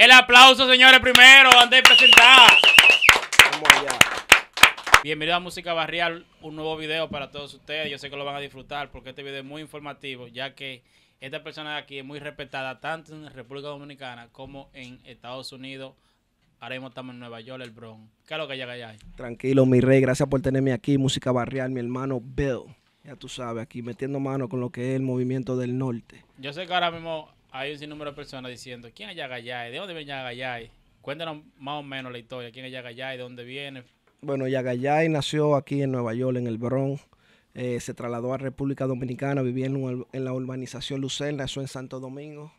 El aplauso, señores, primero, antes de presentar. Bienvenido a Música Barrial, un nuevo video para todos ustedes. Yo sé que lo van a disfrutar porque este video es muy informativo, ya que esta persona de aquí es muy respetada tanto en República Dominicana como en Estados Unidos. Ahora mismo estamos en Nueva York, el Bronx. ¿Qué es lo que llega allá? Tranquilo, mi rey. Gracias por tenerme aquí. Música Barrial, mi hermano Bill. Ya tú sabes, aquí metiendo mano con lo que es el movimiento del norte. Yo sé que ahora mismo hay un sinnúmero de personas diciendo, ¿quién es Yagayay? ¿De dónde viene Yagayay? Cuéntanos más o menos la historia, ¿quién es Yagayay? ¿De dónde viene? Bueno, Yagayay nació aquí en Nueva York, en el Bronx. Eh, se trasladó a República Dominicana, vivía en, la urbanización Lucerna, eso en Santo Domingo.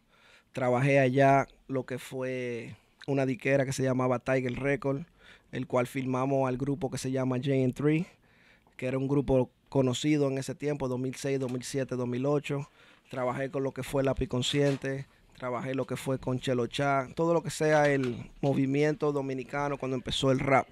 Trabajé allá lo que fue una diquera que se llamaba Tiger Record, el cual filmamos al grupo que se llama Jane 3, que era un grupo conocido en ese tiempo, 2006, 2007, 2008. Trabajé con lo que fue La Consciente, trabajé lo que fue con Chelo Chá, todo lo que sea el movimiento dominicano cuando empezó el rap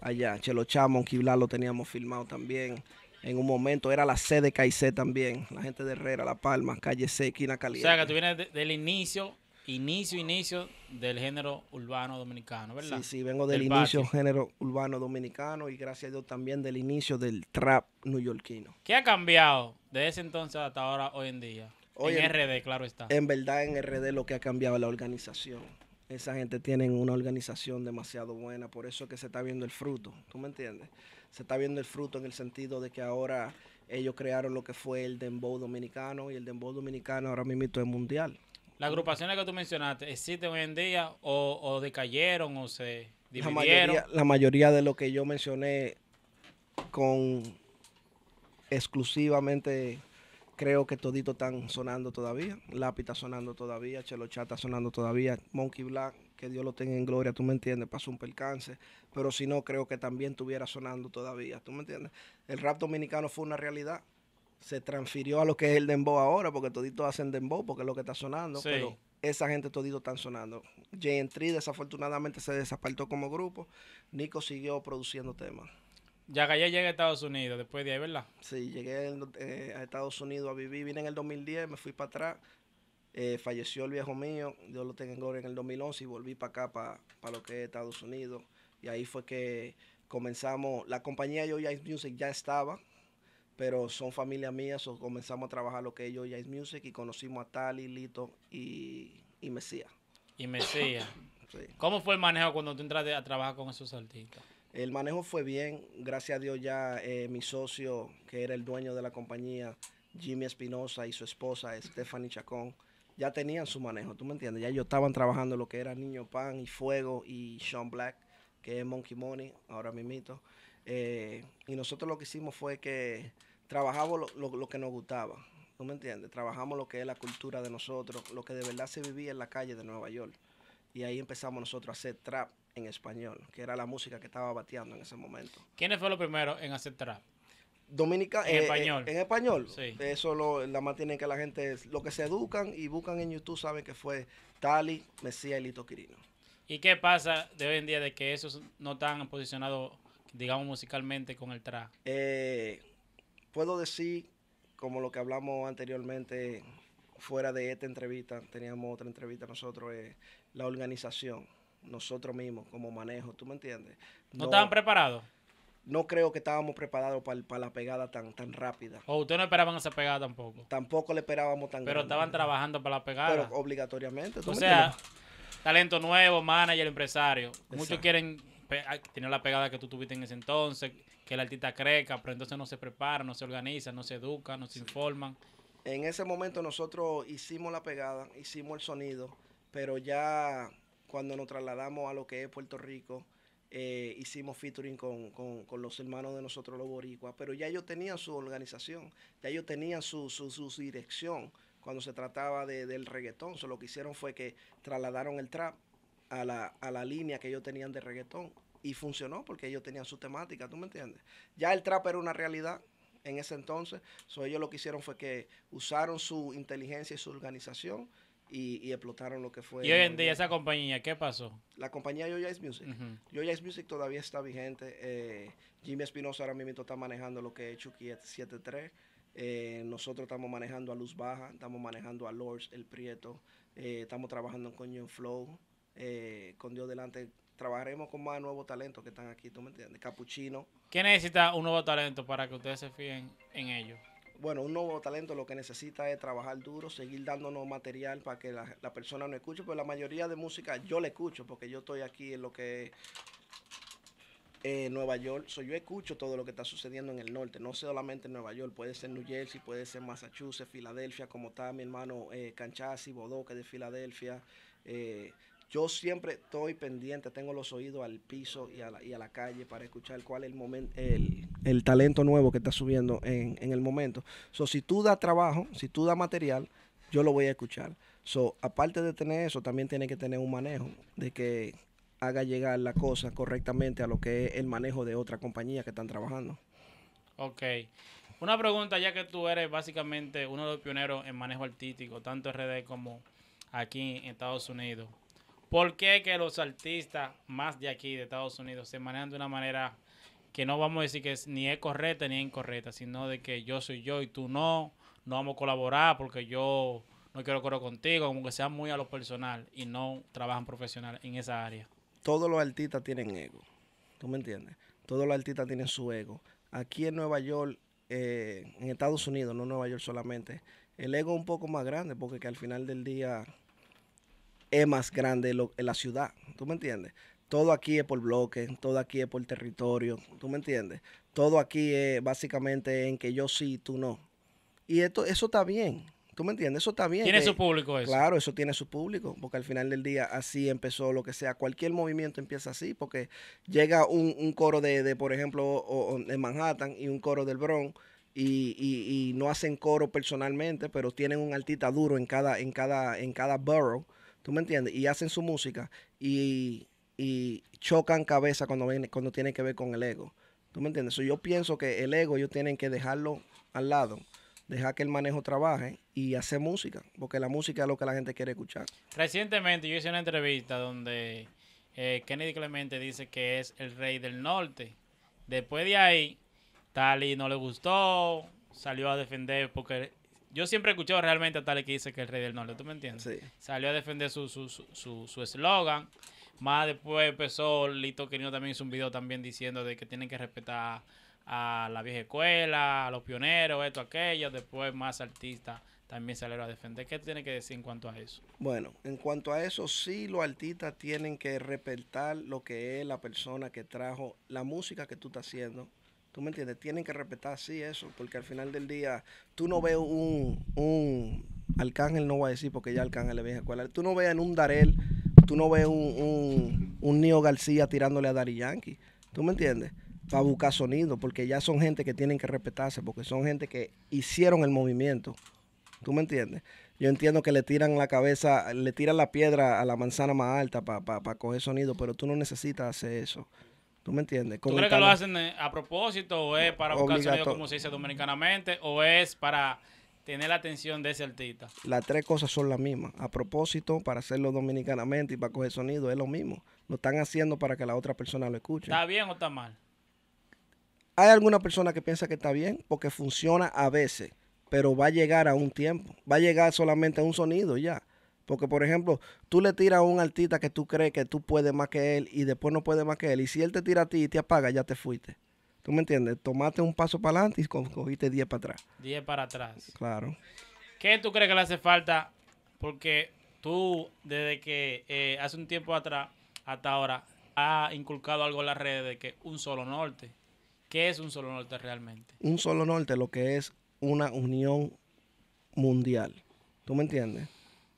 allá. Chelo Chá, lo teníamos filmado también. En un momento era la sede de también, la gente de Herrera, La Palma, calle C, Quina caliente. O sea, que tú vienes del inicio inicio, inicio del género urbano dominicano, ¿verdad? Sí, sí, vengo del, inicio del género urbano dominicano y gracias a Dios también del inicio del trap newyorquino ¿Qué ha cambiado de ese entonces hasta ahora, hoy en día? en, RD, claro está. En verdad, en RD lo que ha cambiado es la organización. Esa gente tiene una organización demasiado buena, por eso es que se está viendo el fruto, ¿tú me entiendes? Se está viendo el fruto en el sentido de que ahora ellos crearon lo que fue el dembow dominicano y el dembow dominicano ahora mismo es mundial las agrupaciones que tú mencionaste, ¿existen hoy en día o, decayeron o se dividieron? La mayoría, de lo que yo mencioné con exclusivamente creo que todito están sonando todavía. Lápiz está sonando todavía, Chelo Chata está sonando todavía, Monkey Black, que Dios lo tenga en gloria, tú me entiendes, pasó un percance, pero si no, creo que también estuviera sonando todavía, tú me entiendes. El rap dominicano fue una realidad se transfirió a lo que es el dembow ahora, porque todito hacen dembow, porque es lo que está sonando, pero esa gente todito están sonando. JN3 desafortunadamente se desapartó como grupo, Nico siguió produciendo temas. Ya que ya llegué a Estados Unidos, después de ahí, ¿verdad? Sí, llegué eh, a Estados Unidos a vivir, vine en el 2010, me fui para atrás, eh, falleció el viejo mío, yo lo tengo en gloria en el 2011 y volví para acá, para, lo que es Estados Unidos, y ahí fue que comenzamos, la compañía Yo Music ya estaba, pero son familia mía, so comenzamos a trabajar lo que ellos, es Music, y conocimos a Tali, Lito y, y Mesías. Y Mesías. sí. ¿Cómo fue el manejo cuando tú entraste a trabajar con esos artistas? El manejo fue bien, gracias a Dios ya eh, mi socio, que era el dueño de la compañía, Jimmy Espinosa y su esposa, Stephanie Chacón, ya tenían su manejo, ¿tú me entiendes? Ya ellos estaban trabajando lo que era Niño Pan y Fuego y Sean Black, que es Monkey Money, ahora mismito. Eh, y nosotros lo que hicimos fue que trabajamos lo, que nos gustaba. ¿No me entiendes? Trabajamos lo que es la cultura de nosotros, lo que de verdad se vivía en la calle de Nueva York. Y ahí empezamos nosotros a hacer trap en español, que era la música que estaba bateando en ese momento. ¿Quiénes fueron los primeros en hacer trap? Dominica, en eh, eh, español. En, español. Sí. Eso lo, la tienen que la gente, lo que se educan y buscan en YouTube saben que fue Tali, Mesías y Lito Quirino. ¿Y qué pasa de hoy en día de que esos no están posicionados digamos musicalmente, con el track. Eh, puedo decir, como lo que hablamos anteriormente, fuera de esta entrevista, teníamos otra entrevista nosotros, eh, la organización, nosotros mismos como manejo, ¿tú me entiendes? ¿No, estaban preparados? No creo que estábamos preparados para la pegada tan, tan rápida. ¿O ustedes no esperaban esa pegada tampoco? Tampoco le esperábamos tan Pero estaban trabajando para la pegada. Pero obligatoriamente. o sea, talento nuevo, manager, empresario. Muchos quieren Ah, tiene la pegada que tú tuviste en ese entonces, que el artista creca, ah, pero entonces no se prepara, no se organiza, no se educa, no se informan. En ese momento nosotros hicimos la pegada, hicimos el sonido, pero ya cuando nos trasladamos a lo que es Puerto Rico, eh, hicimos featuring con, con, los hermanos de nosotros los boricuas, pero ya ellos tenían su organización, ya ellos tenían su, su, dirección cuando se trataba de, del reggaetón. solo lo que hicieron fue que trasladaron el trap a la, a la línea que ellos tenían de reggaetón y funcionó porque ellos tenían su temática, ¿tú me entiendes? Ya el trap era una realidad en ese entonces, ellos lo que hicieron fue que usaron su inteligencia y su organización y, explotaron lo que fue. ¿Y hoy esa compañía qué pasó? La compañía Yo Music. Uh Yo Music todavía está vigente. Eh, Jimmy Espinosa ahora mismo está manejando lo que es Chucky 73. Eh, nosotros estamos manejando a Luz Baja, estamos manejando a Lords, El Prieto, eh, estamos trabajando con Young Flow, con Dios delante trabajaremos con más nuevos talentos que están aquí, ¿tú me entiendes? Capuchino. ¿Qué necesita un nuevo talento para que ustedes se fíen en ellos? Bueno, un nuevo talento lo que necesita es trabajar duro, seguir dándonos material para que la, persona no escuche, pero la mayoría de música yo la escucho porque yo estoy aquí en lo que es eh, Nueva York. yo escucho todo lo que está sucediendo en el norte, no solamente en Nueva York, puede ser New Jersey, puede ser Massachusetts, Filadelfia, como está mi hermano eh, Canchasi, Bodoque de Filadelfia, eh, yo siempre estoy pendiente, tengo los oídos al piso y a la, calle para escuchar cuál es el, momento, el, talento nuevo que está subiendo en, el momento. So, si tú das trabajo, si tú das material, yo lo voy a escuchar. So, aparte de tener eso, también tiene que tener un manejo de que haga llegar la cosa correctamente a lo que es el manejo de otra compañía que están trabajando. Ok. Una pregunta, ya que tú eres básicamente uno de los pioneros en manejo artístico, tanto en RD como aquí en Estados Unidos. ¿Por qué que los artistas más de aquí, de Estados Unidos, se manejan de una manera que no vamos a decir que es, ni es correcta ni incorrecta, sino de que yo soy yo y tú no, no vamos a colaborar porque yo no quiero correr contigo, aunque que sean muy a lo personal y no trabajan profesional en esa área? Todos los artistas tienen ego, ¿tú me entiendes? Todos los artistas tienen su ego. Aquí en Nueva York, eh, en Estados Unidos, no Nueva York solamente, el ego es un poco más grande porque que al final del día es más grande la ciudad. ¿Tú me entiendes? Todo aquí es por bloque, todo aquí es por territorio. ¿Tú me entiendes? Todo aquí es básicamente en que yo sí, tú no. Y esto, eso está bien. ¿Tú me entiendes? Eso está bien. Tiene su público Claro, eso tiene su público, porque al final del día así empezó lo que sea. Cualquier movimiento empieza así, porque llega un, coro de, por ejemplo, en de Manhattan y un coro del Bronx. Y, no hacen coro personalmente, pero tienen un artista duro en cada, en cada, en cada borough. ¿Tú me entiendes? Y hacen su música y, chocan cabeza cuando, viene cuando tiene que ver con el ego. ¿Tú me entiendes? yo pienso que el ego ellos tienen que dejarlo al lado, dejar que el manejo trabaje y hacer música, porque la música es lo que la gente quiere escuchar. Recientemente yo hice una entrevista donde eh, Kennedy Clemente dice que es el rey del norte. Después de ahí, Tali no le gustó, salió a defender porque yo siempre he escuchado realmente a Tale que dice que el rey del norte, ¿tú me entiendes? Sí. Salió a defender su eslogan. Su, su, Más después empezó Lito Quirino también hizo un video también diciendo de que tienen que respetar a la vieja escuela, a los pioneros, esto, aquello. Después más artistas también salieron a defender. ¿Qué tiene que decir en cuanto a eso? Bueno, en cuanto a eso, sí los artistas tienen que respetar lo que es la persona que trajo la música que tú estás haciendo ¿Tú me entiendes? Tienen que respetar así eso, porque al final del día tú no ves un, un Arcángel, no voy a decir porque ya Arcángel es a escuela, tú no ves en un Darel, tú no ves un, un, García tirándole a Dari Yankee, ¿tú me entiendes? Para buscar sonido, porque ya son gente que tienen que respetarse, porque son gente que hicieron el movimiento, ¿tú me entiendes? Yo entiendo que le tiran la cabeza, le tiran la piedra a la manzana más alta para coger sonido, pero tú no necesitas hacer eso. ¿Tú me entiendes? ¿Tú crees que lo hacen eh, a propósito o es para buscar sonido, como se dice dominicanamente, o es para tener la atención de ese artista? Las tres cosas son las mismas. A propósito, para hacerlo dominicanamente y para coger sonido, es lo mismo. Lo están haciendo para que la otra persona lo escuche. ¿Está bien o está mal? Hay alguna persona que piensa que está bien porque funciona a veces, pero va a llegar a un tiempo. Va a llegar solamente a un sonido ya. Porque, por ejemplo, tú le tiras a un artista que tú crees que tú puedes más que él y después no puedes más que él. Y si él te tira a ti y te apaga, ya te fuiste. ¿Tú me entiendes? Tomaste un paso para adelante y cogiste 10 para atrás. 10 para atrás. Claro. ¿Qué tú crees que le hace falta? Porque tú, desde que eh, hace un tiempo atrás hasta ahora, ha inculcado algo en las redes de que un solo norte. ¿Qué es un solo norte realmente? Un solo norte lo que es una unión mundial. ¿Tú me entiendes?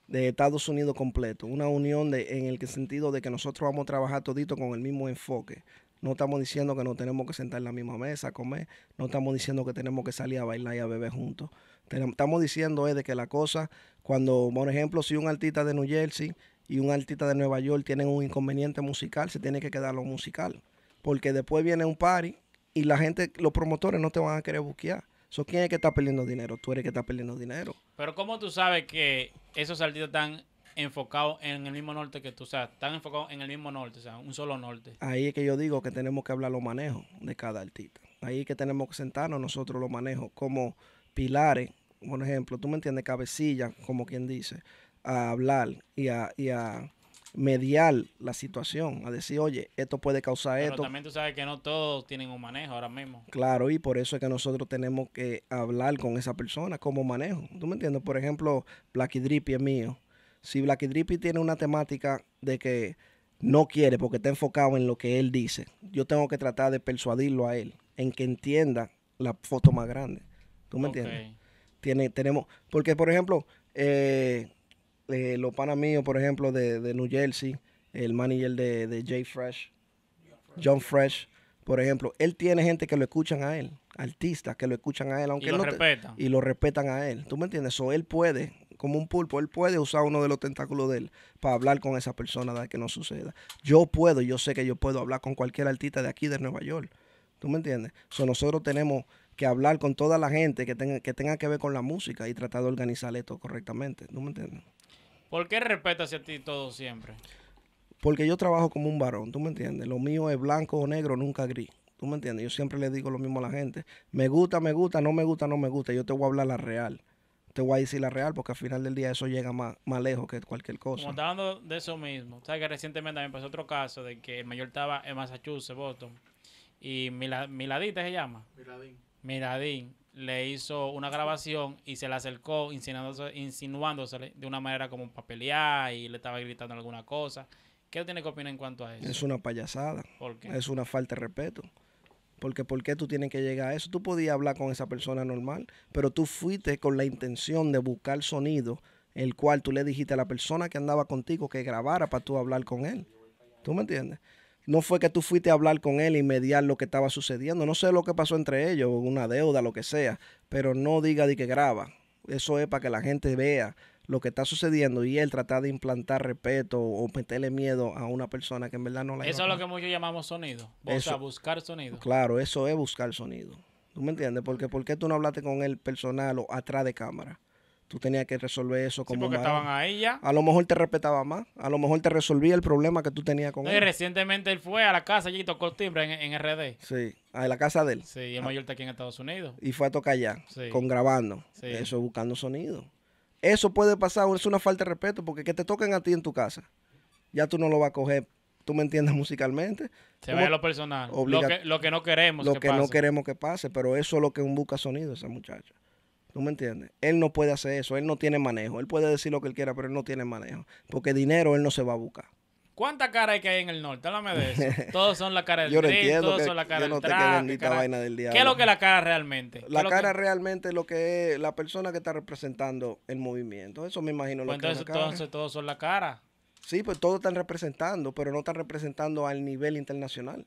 de Estados Unidos completo, una unión de, en el que sentido de que nosotros vamos a trabajar todito con el mismo enfoque. No estamos diciendo que no tenemos que sentar en la misma mesa a comer, no estamos diciendo que tenemos que salir a bailar y a beber juntos. estamos diciendo es eh, de que la cosa, cuando, por ejemplo, si un artista de New Jersey y un artista de Nueva York tienen un inconveniente musical, se tiene que quedar lo musical. Porque después viene un party y la gente, los promotores no te van a querer busquear. So, ¿Quién es que está perdiendo dinero? Tú eres que está perdiendo dinero. Pero ¿cómo tú sabes que esos artistas están enfocados en el mismo norte que tú? O sea, están enfocados en el mismo norte, o sea, un solo norte. Ahí es que yo digo que tenemos que hablar los manejos de cada artista. Ahí es que tenemos que sentarnos nosotros los manejos como pilares, por ejemplo, tú me entiendes, cabecilla, como quien dice, a hablar y a, y a mediar la situación, a decir, oye, esto puede causar Pero esto. También tú sabes que no todos tienen un manejo ahora mismo. Claro, y por eso es que nosotros tenemos que hablar con esa persona como manejo. ¿Tú me entiendes? Por ejemplo, Blacky Drippy es mío. Si Blacky Drippy tiene una temática de que no quiere porque está enfocado en lo que él dice, yo tengo que tratar de persuadirlo a él en que entienda la foto más grande. ¿Tú me entiendes? Tiene, tenemos, porque por ejemplo, eh, eh, los panas por ejemplo, de, New Jersey, el manager de, de Jay Fresh, John Fresh, por ejemplo, él tiene gente que lo escuchan a él, artistas que lo escuchan a él, aunque lo no respetan. y lo respetan a él. ¿Tú me entiendes? O él puede, como un pulpo, él puede usar uno de los tentáculos de él para hablar con esa persona de que no suceda. Yo puedo, yo sé que yo puedo hablar con cualquier artista de aquí de Nueva York. ¿Tú me entiendes? So, nosotros tenemos que hablar con toda la gente que tenga que, tenga que ver con la música y tratar de organizar esto correctamente. ¿Tú me entiendes? ¿Por qué respeto hacia ti todo siempre? Porque yo trabajo como un varón, ¿tú me entiendes? Lo mío es blanco o negro, nunca gris. ¿Tú me entiendes? Yo siempre le digo lo mismo a la gente. Me gusta, me gusta, no me gusta, no me gusta. Yo te voy a hablar la real. Te voy a decir la real porque al final del día eso llega más, más lejos que cualquier cosa. Como está hablando de eso mismo, sabes que recientemente también pasó otro caso de que el mayor estaba en Massachusetts, Boston. Y Miladín Miladita se llama. Miladín. Miladín le hizo una grabación y se le acercó insinuándose, de una manera como papelear y le estaba gritando alguna cosa. ¿Qué tiene que opinar en cuanto a eso? Es una payasada. Es una falta de respeto. Porque ¿por qué tú tienes que llegar a eso? Tú podías hablar con esa persona normal, pero tú fuiste con la intención de buscar sonido, el cual tú le dijiste a la persona que andaba contigo que grabara para tú hablar con él. ¿Tú me entiendes? no fue que tú fuiste a hablar con él y mediar lo que estaba sucediendo. No sé lo que pasó entre ellos, una deuda, lo que sea, pero no diga de que graba. Eso es para que la gente vea lo que está sucediendo y él tratar de implantar respeto o meterle miedo a una persona que en verdad no la Eso es lo que muchos llamamos sonido. O sea, buscar sonido. Claro, eso es buscar sonido. ¿Tú me entiendes? Porque ¿por qué tú no hablaste con él personal o atrás de cámara? Tú tenías que resolver eso como. Sí, porque estaban ahí ya. A lo mejor te respetaba más. A lo mejor te resolvía el problema que tú tenías con él. recientemente él fue a la casa y tocó timbre en, RD. Sí, a la casa de él. Sí, y ah. mayor aquí en Estados Unidos. Y fue a tocar allá, con grabando. Eso, buscando sonido. Eso puede pasar, es una falta de respeto, porque que te toquen a ti en tu casa, ya tú no lo vas a coger tú me entiendes musicalmente. Se ve lo personal. lo, que, no queremos. Lo que, no queremos que pase, pero eso es lo que un busca sonido esa muchacha. ¿Tú me entiendes? Él no puede hacer eso, él no tiene manejo. Él puede decir lo que él quiera, pero él no tiene manejo. Porque dinero él no se va a buscar. ¿Cuántas caras hay que hay en el norte? Háblame de eso. Todos son la cara del yo todos son la cara no ¿Qué es lo que es la cara realmente? La cara realmente es lo que es la persona que está representando el movimiento. Eso me imagino lo pues que es la Entonces todos son la cara. Sí, pues todos están representando, pero no están representando al nivel internacional.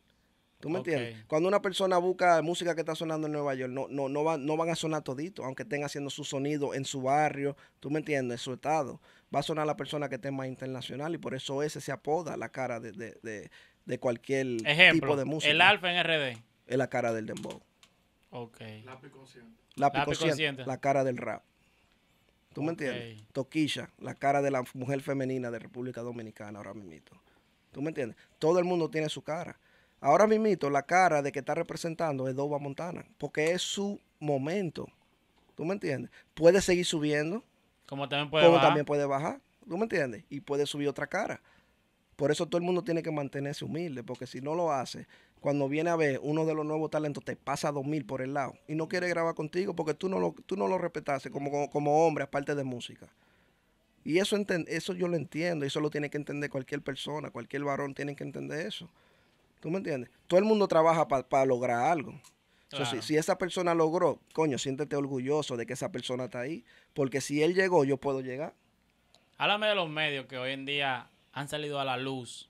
¿Tú me entiendes? Cuando una persona busca música que está sonando en Nueva York, no, no, no, van, no van a sonar todito, aunque estén haciendo su sonido en su barrio, ¿tú me entiendes? En su estado. Va a sonar la persona que esté más internacional y por eso ese se apoda la cara de, cualquier tipo de música. El alfa en RD. Es la cara del dembow. Ok. La cara del rap. ¿Tú me entiendes? Toquilla, la cara de la mujer femenina de República Dominicana ahora mismo. ¿Tú me entiendes? Todo el mundo tiene su cara. Ahora mismo la cara de que está representando es Dova Montana, porque es su momento. ¿Tú me entiendes? Puede seguir subiendo. Como también puede bajar. ¿Tú me entiendes? Y puede subir otra cara. Por eso todo el mundo tiene que mantenerse humilde, porque si no lo hace, cuando viene a ver uno de los nuevos talentos te pasa dos mil por el lado y no quiere grabar contigo porque tú no lo, tú no lo respetaste como, como, hombre, aparte de música. Y eso, eso yo lo entiendo, eso lo tiene que entender cualquier persona, cualquier varón tiene que entender eso. ¿Tú me entiendes? Todo el mundo trabaja para lograr algo. si, esa persona logró, coño, siéntete orgulloso de que esa persona está ahí, porque si él llegó, yo puedo llegar. Háblame de los medios que hoy en día han salido a la luz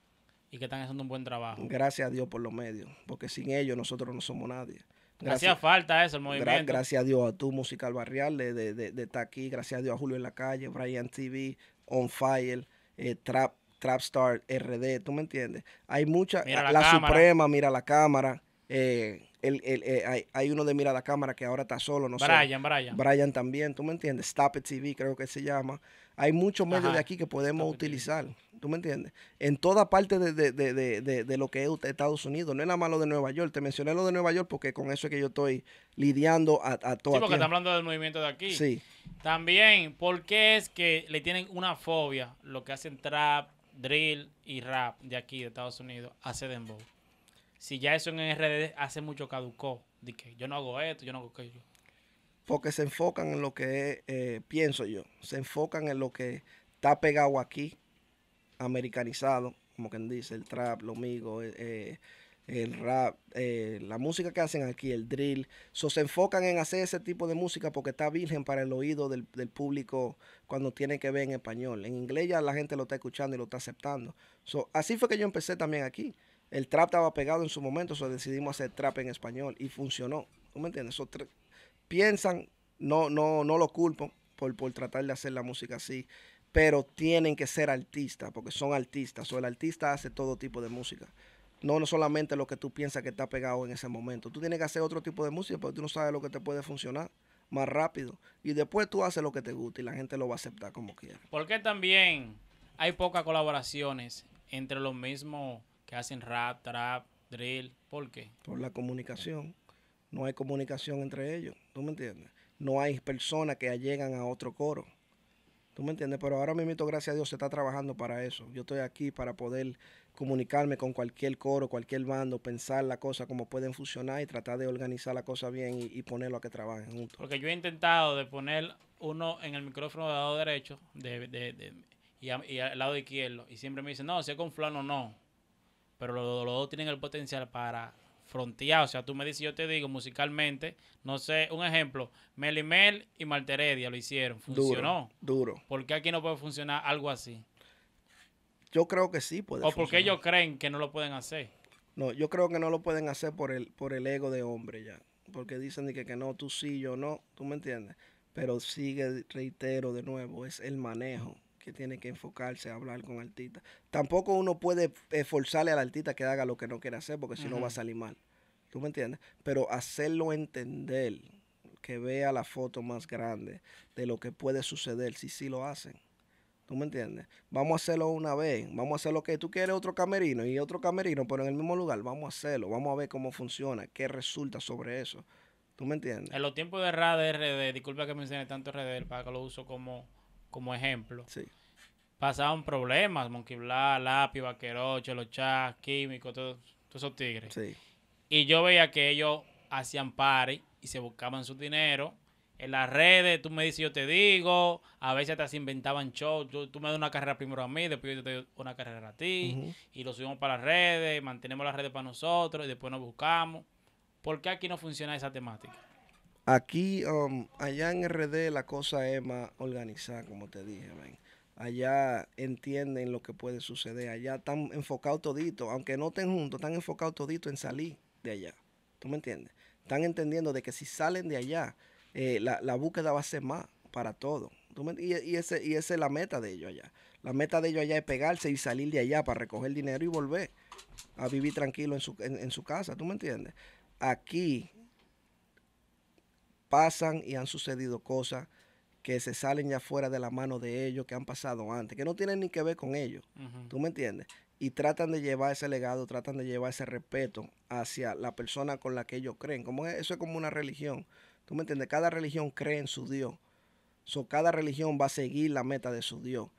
y que están haciendo un buen trabajo. Gracias a Dios por los medios, porque sin ellos nosotros no somos nadie. Gracias, falta eso, el movimiento. gracias a Dios a tu musical barrial de, de, estar aquí, gracias a Dios a Julio en la calle, Brian TV, On Fire, eh, Trap Trapstar, RD, ¿tú me entiendes? Hay mucha, la, Suprema, Mira la Cámara, eh, el, eh, hay, uno de Mira la Cámara que ahora está solo, no Brian, sé. Brian. Brian también, ¿tú me entiendes? Stop TV creo que se llama. Hay muchos medios de aquí que podemos utilizar, ¿tú me entiendes? En toda parte de, lo que es Estados Unidos, no es nada más de Nueva York. Te mencioné lo de Nueva York porque con eso es que yo estoy lidiando a, a todo. Sí, porque están hablando del movimiento de aquí. Sí. También, ¿por qué es que le tienen una fobia lo que hacen trap, drill y rap de aquí, de Estados Unidos, hace dembow. Si ya eso en RD hace mucho caducó, que yo no hago esto, yo no hago aquello. Porque se enfocan en lo que eh, pienso yo, se enfocan en lo que está pegado aquí, americanizado, como quien dice, el trap, lo migo, eh, eh, el rap, eh, la música que hacen aquí, el drill. se enfocan en hacer ese tipo de música porque está virgen para el oído del, público cuando tiene que ver en español. En inglés ya la gente lo está escuchando y lo está aceptando. So, así fue que yo empecé también aquí. El trap estaba pegado en su momento, so decidimos hacer trap en español y funcionó. ¿Tú me entiendes? piensan, no, no, no lo culpo por, tratar de hacer la música así pero tienen que ser artistas, porque son artistas. O el artista hace todo tipo de música no, no solamente lo que tú piensas que está pegado en ese momento. Tú tienes que hacer otro tipo de música porque tú no sabes lo que te puede funcionar más rápido. Y después tú haces lo que te guste y la gente lo va a aceptar como quiera. Porque también hay pocas colaboraciones entre los mismos que hacen rap, trap, drill. ¿Por qué? Por la comunicación. No hay comunicación entre ellos. ¿Tú me entiendes? No hay personas que llegan a otro coro. ¿Tú me entiendes? Pero ahora mismo, gracias a Dios, se está trabajando para eso. Yo estoy aquí para poder comunicarme con cualquier coro, cualquier bando, pensar la cosa, como pueden funcionar y tratar de organizar la cosa bien y, ponerlo a que trabajen juntos. Porque yo he intentado de poner uno en el micrófono del lado derecho de, de, y, al lado izquierdo. Y siempre me dicen, no, si es con o no. Pero los dos tienen el potencial para frontear. O sea, tú me dices, yo te digo musicalmente, no sé, un ejemplo, Melimel y Malteredia lo hicieron, funcionó. Duro, duro. ¿Por qué aquí no puede funcionar algo así? Yo creo que sí puede. O porque ellos creen que no lo pueden hacer. No, yo creo que no lo pueden hacer por el, por el ego de hombre ya. Porque dicen que, que no, tú sí, yo no, tú me entiendes. Pero sigue, reitero de nuevo, es el manejo que tiene que enfocarse a hablar con artistas. Tampoco uno puede esforzarle al artista que haga lo que no quiere hacer, porque si no va a salir mal. ¿Tú me entiendes? Pero hacerlo entender, que vea la foto más grande de lo que puede suceder si sí lo hacen. ¿Tú me entiendes? Vamos a hacerlo una vez. Vamos a hacer lo que tú quieres, otro camerino y otro camerino, pero en el mismo lugar. Vamos a hacerlo. Vamos a ver cómo funciona, qué resulta sobre eso. ¿Tú me entiendes? En los tiempos de RAD, RD, disculpa que me enseñe tanto RD, para que lo uso como como ejemplo, pasaban problemas, Monkey Black, Lápiz, Vaquero, Chas, Químico, todos esos tigres. Y yo veía que ellos hacían party y se buscaban su dinero. En las redes, tú me dices, yo te digo. A veces hasta se inventaban shows. Tú, me das una carrera primero a mí, después yo te doy una carrera a ti. Y lo subimos para las redes, mantenemos las redes para nosotros y después nos buscamos. ¿Por qué aquí no funciona esa temática? Aquí, um, allá en RD, la cosa es más organizada, como te dije, ven Allá entienden lo que puede suceder. Allá están enfocados toditos, aunque no estén juntos, están enfocados toditos en salir de allá. ¿Tú me entiendes? Están entendiendo de que si salen de allá, eh, la, búsqueda va a ser más para todos. Y, ese, y esa es la meta de ellos allá. La meta de ellos allá es pegarse y salir de allá para recoger dinero y volver a vivir tranquilo en su, en su casa. ¿Tú me entiendes? Aquí pasan y han sucedido cosas que se salen ya fuera de la mano de ellos, que han pasado antes, que no tienen ni que ver con ellos. ¿Tú me entiendes? Y tratan de llevar ese legado, tratan de llevar ese respeto hacia la persona con la que ellos creen. Como eso es como una religión. ¿Tú me entiendes? Cada religión cree en su Dios. So, cada religión va a seguir la meta de su Dios.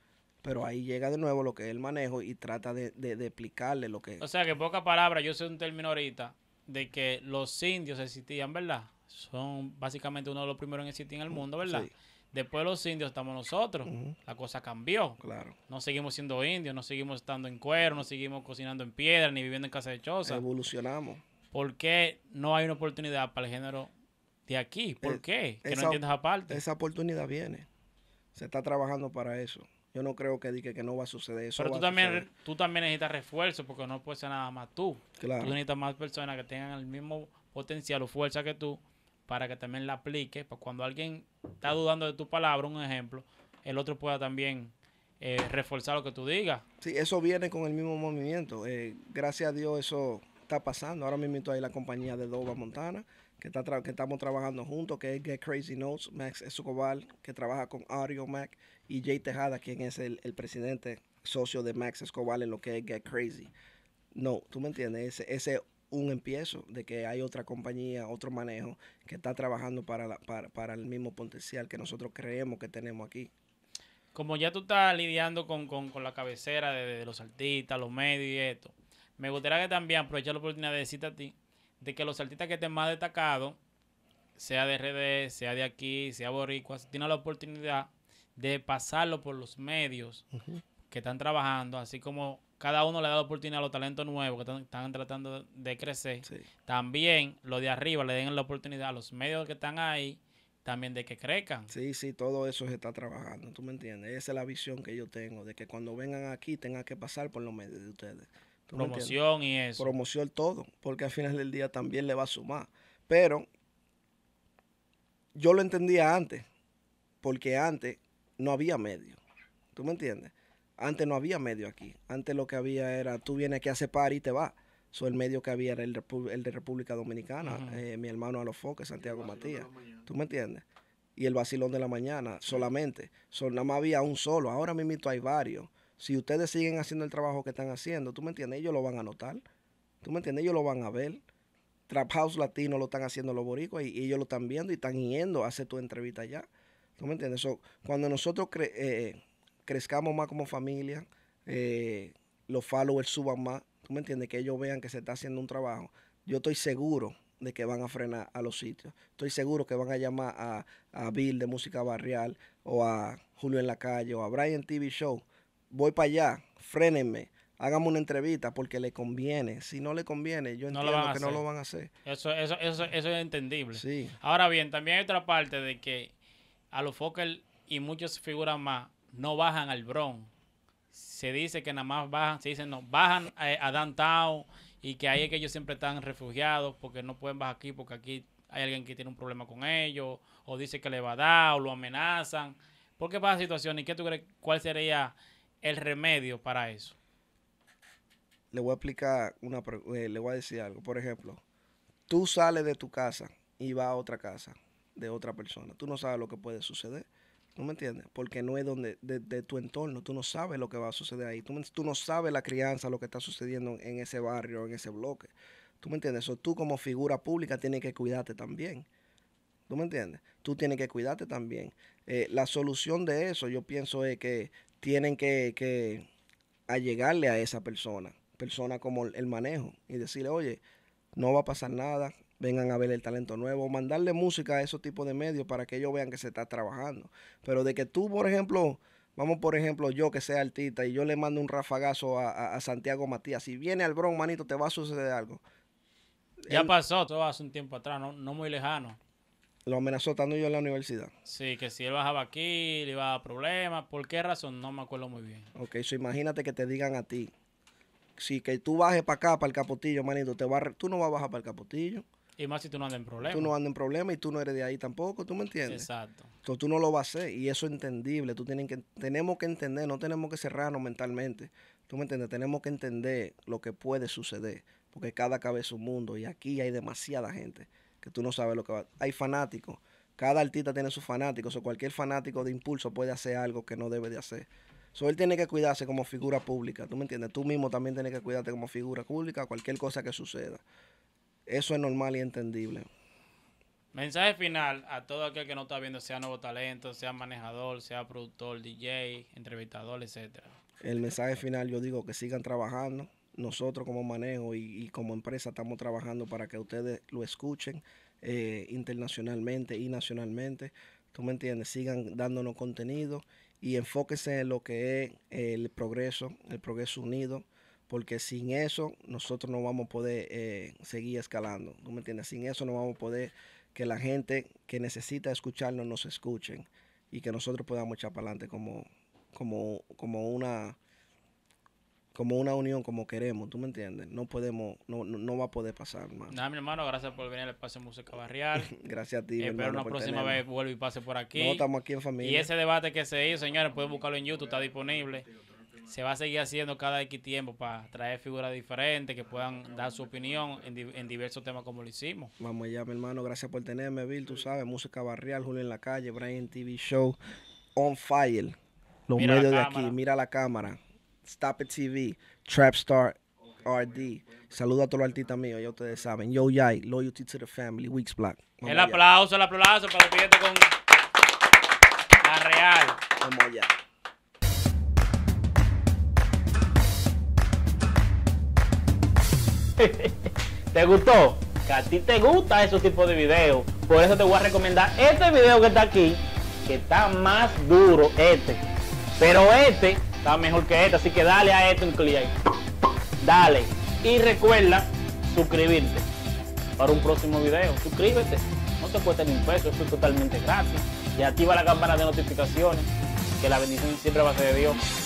Pero ahí llega de nuevo lo que es el manejo y trata de, de explicarle lo que es. O sea, que en pocas palabras, yo sé un término ahorita de que los indios existían, ¿verdad? son básicamente uno de los primeros en existir en el mundo, ¿verdad? Después los indios estamos nosotros. La cosa cambió. Claro. No seguimos siendo indios, no seguimos estando en cuero, no seguimos cocinando en piedra, ni viviendo en casa de choza. Evolucionamos. ¿Por qué no hay una oportunidad para el género de aquí? ¿Por eh, qué? Que no entiendes aparte. Esa oportunidad viene. Se está trabajando para eso. Yo no creo que diga que no va a suceder eso. Pero tú también, tú también necesitas refuerzo porque no puede ser nada más tú. Claro. Tú necesitas más personas que tengan el mismo potencial o fuerza que tú para que también la aplique. Pues cuando alguien está dudando de tu palabra, un ejemplo, el otro pueda también eh, reforzar lo que tú digas. Sí, eso viene con el mismo movimiento. Eh, gracias a Dios eso está pasando. Ahora mismo hay la compañía de Dova Montana, que, está que estamos trabajando juntos, que es Get Crazy Notes, Max Escobar, que trabaja con Audio Mac, y Jay Tejada, quien es el, presidente socio de Max Escobar en lo que es Get Crazy. No, tú me entiendes, ese, ese un empiezo de que hay otra compañía, otro manejo que está trabajando para, para, para, el mismo potencial que nosotros creemos que tenemos aquí. Como ya tú estás lidiando con, con, la cabecera de, los artistas, los medios y esto, me gustaría que también aprovechar la oportunidad de decirte a ti de que los artistas que estén más destacados, sea de RD, sea de aquí, sea boricua, tienen la oportunidad de pasarlo por los medios que están trabajando, así como cada uno le da la oportunidad a los talentos nuevos que están, tratando de crecer. También los de arriba le den la oportunidad a los medios que están ahí también de que crezcan. Sí, sí, todo eso se está trabajando, ¿tú me entiendes? Esa es la visión que yo tengo, de que cuando vengan aquí tengan que pasar por los medios de ustedes. Promoción y eso. Promoción todo, porque al final del día también le va a sumar. Pero yo lo entendía antes, porque antes no había medios, ¿tú me entiendes? Antes no había medio aquí. Antes lo que había era tú vienes aquí a hacer par y te vas. soy el medio que había era el, de República Dominicana, eh, mi hermano a los foques, Santiago Matías. ¿Tú me entiendes? Y el vacilón de la mañana solamente. nada más había un solo. Ahora mismo hay varios. Si ustedes siguen haciendo el trabajo que están haciendo, ¿tú me entiendes? Ellos lo van a notar. ¿Tú me entiendes? Ellos lo van a ver. Trap House Latino lo están haciendo los boricuas y, ellos lo están viendo y están yendo a hacer tu entrevista allá. ¿Tú me entiendes? cuando nosotros creemos... Eh, crezcamos más como familia, eh, los followers suban más, tú me entiendes, que ellos vean que se está haciendo un trabajo. Yo estoy seguro de que van a frenar a los sitios. Estoy seguro que van a llamar a, Bill de Música Barrial o a Julio en la Calle o a Brian TV Show. Voy para allá, frénenme hagamos una entrevista porque le conviene. Si no le conviene, yo entiendo que no lo van a hacer. Eso, eso, eso, eso es entendible. Sí. Ahora bien, también hay otra parte de que a los Fokker y muchas figuras más no bajan al bron Se dice que nada más bajan, se dicen, no, bajan eh, a, Downtown y que ahí es que ellos siempre están refugiados porque no pueden bajar aquí porque aquí hay alguien que tiene un problema con ellos o dice que le va a dar o lo amenazan. ¿Por qué pasa situación y qué tú crees, cuál sería el remedio para eso? Le voy a explicar una, eh, le voy a decir algo. Por ejemplo, tú sales de tu casa y vas a otra casa de otra persona. Tú no sabes lo que puede suceder. ¿Tú me entiendes? Porque no es donde, de, tu entorno, tú no sabes lo que va a suceder ahí, tú, no sabes la crianza, lo que está sucediendo en ese barrio, en ese bloque. ¿Tú me entiendes? eso tú como figura pública tienes que cuidarte también. ¿Tú me entiendes? Tú tienes que cuidarte también. Eh, la solución de eso yo pienso es que tienen que, que allegarle a esa persona, persona como el manejo, y decirle, oye, no va a pasar nada, vengan a ver el talento nuevo, mandarle música a esos tipos de medios para que ellos vean que se está trabajando. Pero de que tú, por ejemplo, vamos por ejemplo yo que sea artista y yo le mando un rafagazo a, Santiago Matías, si viene al Bron, manito, te va a suceder algo. Ya pasó, todo hace un tiempo atrás, no, no muy lejano lo amenazó estando yo en la universidad. Sí, que si él bajaba aquí, le iba a problemas. ¿Por qué razón? No me acuerdo muy bien. Ok, eso imagínate que te digan a ti. Si que tú bajes para acá, para el capotillo, manito, te va, tú no vas a bajar para el capotillo. Y más si tú no andas en problemas. Tú no andas en problemas y tú no eres de ahí tampoco, ¿tú me entiendes? Exacto. Entonces tú no lo vas a hacer y eso es entendible. Tú tienen que, tenemos que entender, no tenemos que cerrarnos mentalmente. ¿Tú me entiendes? Tenemos que entender lo que puede suceder porque cada cabeza es un mundo y aquí hay demasiada gente que tú no sabes lo que va. Hay fanáticos. Cada artista tiene sus fanáticos o cualquier fanático de impulso puede hacer algo que no debe de hacer. So, él tiene que cuidarse como figura pública, ¿tú me entiendes? Tú mismo también tienes que cuidarte como figura pública, cualquier cosa que suceda. Eso es normal y entendible. Mensaje final a todo aquel que no está viendo, sea nuevo talento, sea manejador, sea productor, DJ, entrevistador, etcétera. El mensaje final, yo digo que sigan trabajando. Nosotros como manejo y, como empresa estamos trabajando para que ustedes lo escuchen eh, internacionalmente y nacionalmente. ¿Tú me entiendes? Sigan dándonos contenido y enfóquese en lo que es el progreso, el progreso unido porque sin eso nosotros no vamos a poder eh, seguir escalando. ¿Tú me entiendes? Sin eso no vamos a poder que la gente que necesita escucharnos nos escuchen y que nosotros podamos echar para adelante como, como, como una como una unión como queremos, ¿tú me entiendes? No podemos, no, no, va a poder pasar, más. Nada, mi hermano, gracias por venir al Espacio Música Barrial. gracias a ti, hermano. Espero una próxima vez vuelva y pase por aquí. No, estamos aquí en familia. Y ese debate que se hizo, señores, pueden buscarlo en YouTube, está disponible se va a seguir haciendo cada X tiempo para traer figuras diferentes que puedan dar su opinión en, diversos temas como lo hicimos. Vamos allá, mi hermano. Gracias por tenerme, Bill. Tú sabes, música barrial, Julio en la calle, Brian TV Show, On Fire, los medios de aquí, mira la cámara, Stop It TV, Trapstar RD. Saludo a todos los artistas míos, ya ustedes saben. Yo Yay, Loyalty to the Family, Weeks Black. el aplauso, el aplauso para el cliente con la real. Vamos allá. ¿Te gustó? Que a ti te gusta ese tipo de videos. Por eso te voy a recomendar este video que está aquí, que está más duro, este. Pero este está mejor que este, así que dale a este un clic Dale. Y recuerda suscribirte para un próximo video. Suscríbete. No te cuesta ni un peso, eso es totalmente gratis. Y activa la campana de notificaciones, que la bendición siempre va a ser de Dios.